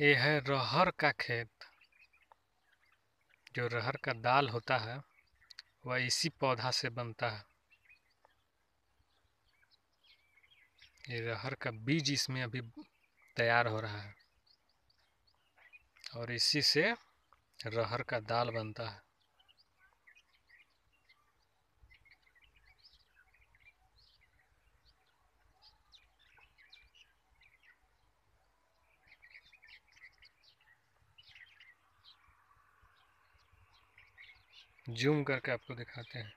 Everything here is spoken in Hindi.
ये है रहर का खेत जो रहर का दाल होता है वह इसी पौधा से बनता है ये रहर का बीज इसमें अभी तैयार हो रहा है और इसी से रहर का दाल बनता है जूम करके आपको दिखाते हैं